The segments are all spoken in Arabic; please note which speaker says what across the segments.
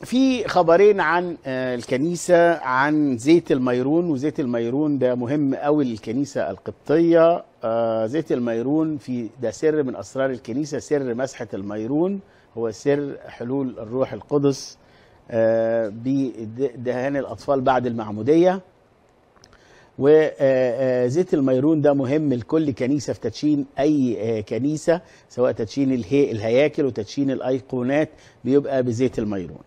Speaker 1: في خبرين عن آه، الكنيسة عن زيت الميرون وزيت الميرون ده مهم قوي للكنيسة القبطية آه، زيت الميرون في ده سر من أسرار الكنيسة سر مسحة الميرون هو سر حلول الروح القدس آه، بدهان الأطفال بعد المعمودية وزيت الميرون ده مهم لكل كنيسة في تدشين أي كنيسة سواء تدشين الهياكل وتدشين الأيقونات بيبقى بزيت الميرون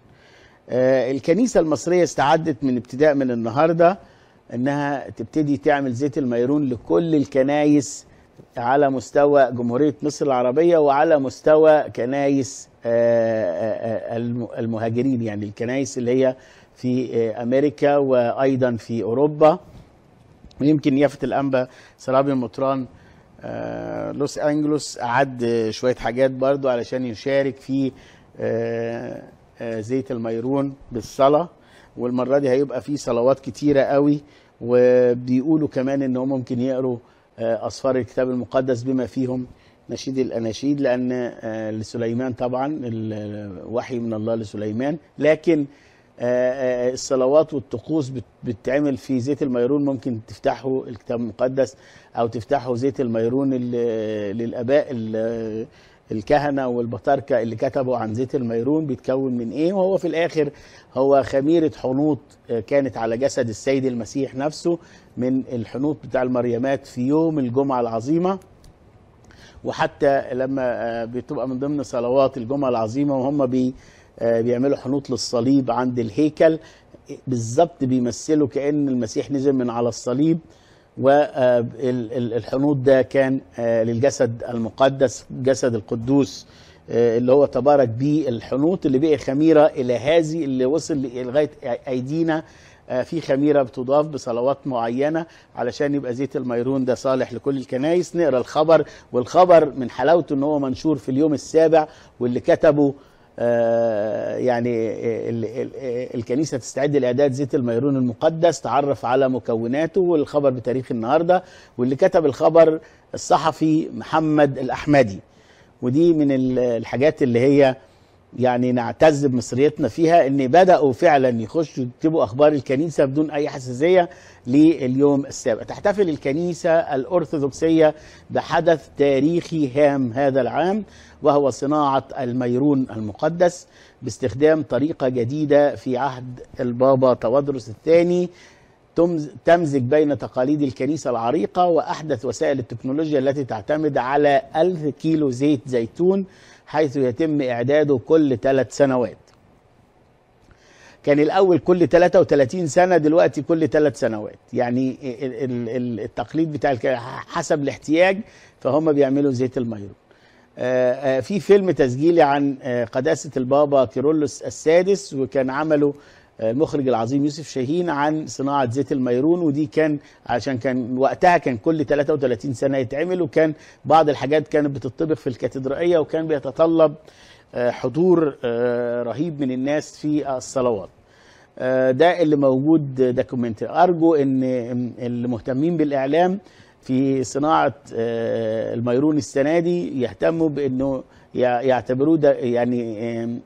Speaker 1: آه، الكنيسه المصريه استعدت من ابتداء من النهارده انها تبتدي تعمل زيت الميرون لكل الكنايس على مستوى جمهوريه مصر العربيه وعلى مستوى كنايس آه، آه، المهاجرين يعني الكنايس اللي هي في امريكا وايضا في اوروبا ويمكن يافت الانبا سرابي المطران لوس انجلوس اعد شويه حاجات برضو علشان يشارك في آه، زيت الميرون بالصلاه والمره دي هيبقى فيه صلوات كتيره قوي وبيقولوا كمان ان هم ممكن يقروا آه، اسفار الكتاب المقدس بما فيهم نشيد الاناشيد لان آه، لسليمان طبعا الوحي من الله لسليمان لكن الصلوات والطقوس بتتعمل في زيت الميرون ممكن تفتحوا الكتاب المقدس او تفتحوا زيت الميرون للاباء الكهنه والبطاركه اللي كتبوا عن زيت الميرون بيتكون من ايه وهو في الاخر هو خميره حنوط آه، كانت على جسد السيد المسيح نفسه من الحنوط بتاع المريمات في يوم الجمعه العظيمه وحتى لما آه، بتبقى من ضمن صلوات الجمعه العظيمه وهم بي آه، بيعملوا حنوط للصليب عند الهيكل بالظبط بيمثلوا كان المسيح نزل من على الصليب والحنوط آه، ده كان آه، للجسد المقدس جسد القدوس آه، اللي هو تبارك به الحنوط اللي بقي خميرة إلى هذه اللي وصل لغاية أيدينا في خميرة بتضاف بصلوات معينة علشان يبقى زيت الميرون ده صالح لكل الكنايس نقرأ الخبر والخبر من حلاوته ان هو منشور في اليوم السابع واللي كتبه آه، يعني الكنيسة تستعد لإعداد زيت الميرون المقدس تعرف على مكوناته والخبر بتاريخ النهاردة واللي كتب الخبر الصحفي محمد الأحمدي ودي من الحاجات اللي هي يعني نعتز بمصريتنا فيها ان بداوا فعلا يخشوا يكتبوا اخبار الكنيسه بدون اي حساسيه لليوم السابع. تحتفل الكنيسه الارثوذكسيه بحدث تاريخي هام هذا العام وهو صناعه الميرون المقدس باستخدام طريقه جديده في عهد البابا توادرس الثاني تمزج بين تقاليد الكنيسة العريقة وأحدث وسائل التكنولوجيا التي تعتمد على 1000 كيلو زيت زيتون حيث يتم إعداده كل ثلاث سنوات كان الأول كل 33 سنة دلوقتي كل ثلاث سنوات يعني التقليد بتاع حسب الاحتياج فهم بيعملوا زيت الميرون آه، آه، في فيلم تسجيلي عن آه، قداسة البابا كيرلس السادس وكان عمله المخرج العظيم يوسف شاهين عن صناعه زيت الميرون ودي كان عشان كان وقتها كان كل 33 سنه يتعمل وكان بعض الحاجات كانت بتطبخ في الكاتدرائيه وكان بيتطلب آه، حضور آه، رهيب من الناس في الصلوات آه، ده اللي موجود دوكيومنتري ارجو ان المهتمين بالاعلام في صناعه الميرون السنه دي يهتموا بانه يعتبروه ده يعني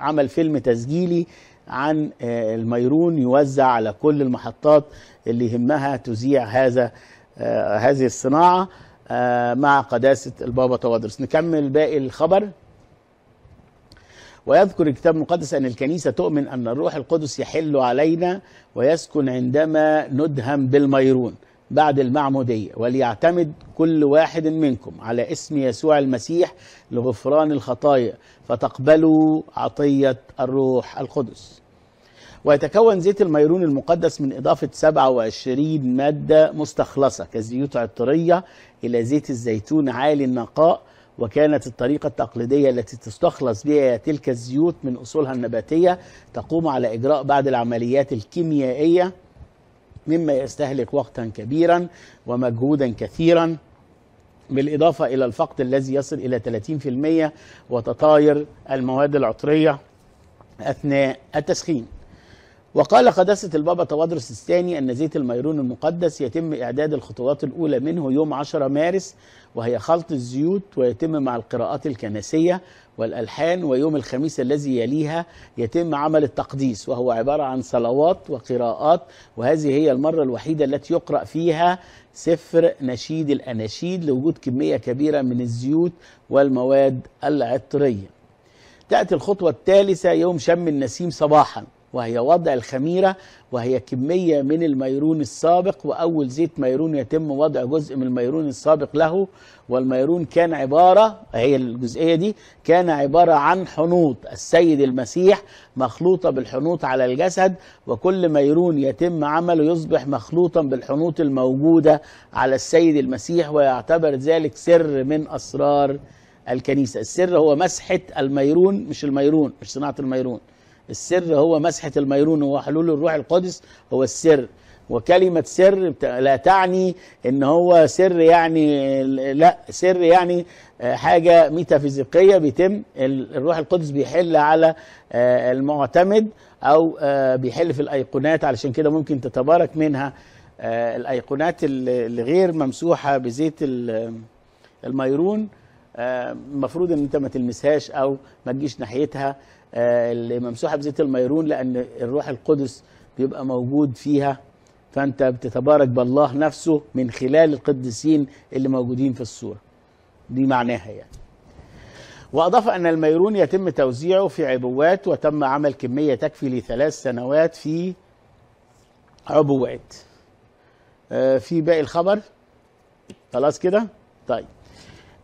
Speaker 1: عمل فيلم تسجيلي عن آه، الميرون يوزع على كل المحطات اللي يهمها تذيع هذا آه، هذه الصناعه آه، مع قداسه البابا توادرس نكمل باقي الخبر ويذكر الكتاب المقدس أن الكنيسة تؤمن أن الروح القدس يحل علينا ويسكن عندما ندهم بالميرون بعد المعمودية وليعتمد كل واحد منكم على اسم يسوع المسيح لغفران الخطايا فتقبلوا عطية الروح القدس ويتكون زيت الميرون المقدس من إضافة 27 مادة مستخلصة كزيوت عطرية إلى زيت الزيتون عالي النقاء وكانت الطريقة التقليدية التي تستخلص بها تلك الزيوت من أصولها النباتية تقوم على إجراء بعض العمليات الكيميائية مما يستهلك وقتا كبيرا ومجهودا كثيرا بالإضافة إلى الفقد الذي يصل إلى 30% وتطاير المواد العطرية أثناء التسخين وقال قداسة البابا تواضرس الثاني أن زيت الميرون المقدس يتم إعداد الخطوات الأولى منه يوم 10 مارس وهي خلط الزيوت ويتم مع القراءات الكنسية والألحان ويوم الخميس الذي يليها يتم عمل التقديس وهو عبارة عن صلوات وقراءات وهذه هي المرة الوحيدة التي يقرأ فيها سفر نشيد الأناشيد لوجود كمية كبيرة من الزيوت والمواد العطرية تأتي الخطوة الثالثة يوم شم النسيم صباحاً وهي وضع الخميرة وهي كمية من الميرون السابق وأول زيت ميرون يتم وضع جزء من الميرون السابق له والميرون كان عبارة هي الجزئية دي كان عبارة عن حنوط السيد المسيح مخلوطة بالحنوط على الجسد وكل ميرون يتم عمله يصبح مخلوطا بالحنوط الموجودة على السيد المسيح ويعتبر ذلك سر من أسرار الكنيسة السر هو مسحة الميرون مش الميرون مش صناعة الميرون السر هو مسحة الميرون وحلول الروح القدس هو السر وكلمة سر لا تعني ان هو سر يعني لا سر يعني آه، حاجة ميتافيزيقية بيتم الروح القدس بيحل على آه، المعتمد او آه، بيحل في الايقونات علشان كده ممكن تتبارك منها الايقونات اللي غير ممسوحة بزيت الميرون المفروض ان انت ما تلمسهاش او ما تجيش ناحيتها آه، اللي ممسوحه بزيت الميرون لان الروح القدس بيبقى موجود فيها فانت بتتبارك بالله نفسه من خلال القديسين اللي موجودين في الصوره دي معناها يعني وأضاف أن الميرون يتم توزيعه في عبوات وتم عمل كمية تكفي لثلاث سنوات في عبوات آه، في باقي الخبر خلاص كده طيب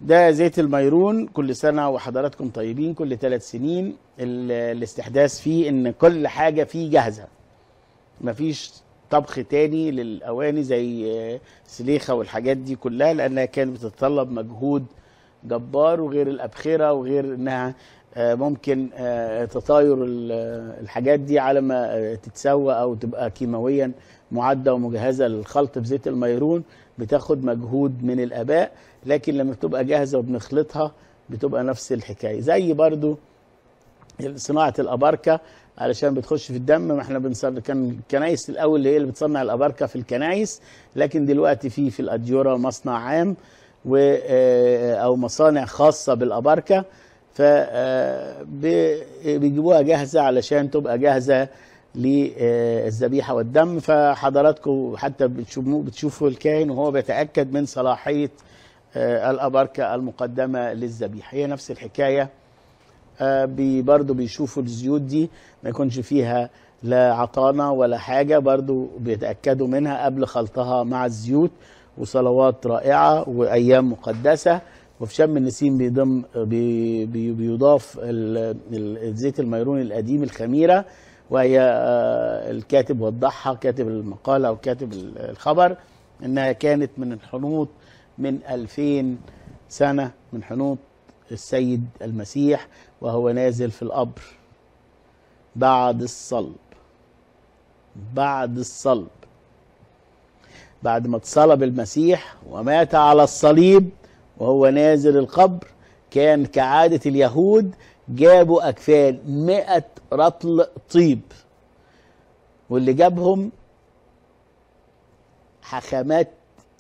Speaker 1: ده زيت الميرون كل سنة وحضراتكم طيبين كل ثلاث سنين الاستحداث فيه ان كل حاجه فيه جاهزه مفيش طبخ تاني للاواني زي سليخه والحاجات دي كلها لانها كانت بتتطلب مجهود جبار وغير الابخره وغير انها آه، ممكن آه، تطاير الحاجات دي على ما آه، تتسوى او تبقى كيماويا معده ومجهزه للخلط بزيت الميرون بتاخد مجهود من الاباء لكن لما بتبقى جاهزه وبنخلطها بتبقى نفس الحكايه زي برضو صناعه الاباركه علشان بتخش في الدم ما احنا بنصنع كان الكنايس الاول اللي هي اللي بتصنع الاباركه في الكنايس لكن دلوقتي في في الاديوره مصنع عام و آه، او مصانع خاصه بالاباركه ف آه، بيجيبوها جاهزه علشان تبقى جاهزه للذبيحه والدم فحضراتكم حتى بتشوفوا الكاهن وهو بيتاكد من صلاحيه آه، الاباركه المقدمه للذبيحه هي نفس الحكايه آه، بي برضو بيشوفوا الزيوت دي ما يكونش فيها لا عطانة ولا حاجة برضو بيتأكدوا منها قبل خلطها مع الزيوت وصلوات رائعة وأيام مقدسة وفي شم النسيم بيضم بي بيضاف الزيت الميرون القديم الخميرة وهي آه، الكاتب وضحها كاتب المقالة أو كاتب الخبر إنها كانت من الحنوط من 2000 سنة من حنوط السيد المسيح وهو نازل في القبر بعد الصلب بعد الصلب بعد ما اتصلب المسيح ومات على الصليب وهو نازل القبر كان كعادة اليهود جابوا أكفان مئة رطل طيب واللي جابهم حخامات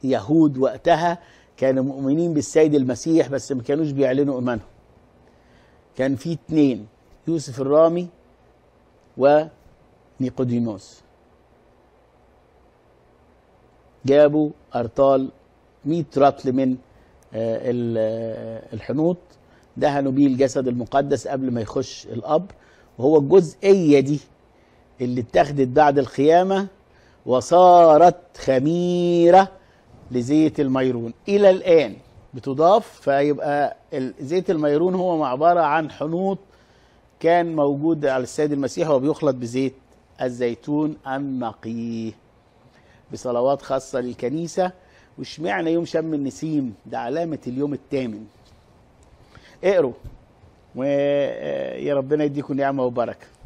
Speaker 1: يهود وقتها كانوا مؤمنين بالسيد المسيح بس ما كانوش بيعلنوا إيمانهم كان في اتنين يوسف الرامي ونيقوديموس جابوا أرطال 100 رطل من آه، آه، الحنوط دهنوا بيه الجسد المقدس قبل ما يخش القبر وهو الجزئية دي اللي اتخذت بعد القيامة وصارت خميرة لزيت الميرون إلى الآن بتضاف فيبقى زيت الميرون هو عبارة عن حنوط كان موجود على السيد المسيح وبيخلط بزيت الزيتون النقي بصلوات خاصة للكنيسة واشمعنى يوم شم النسيم ده علامة اليوم الثامن اقروا ويا آه، ربنا يديكم نعمة وبركة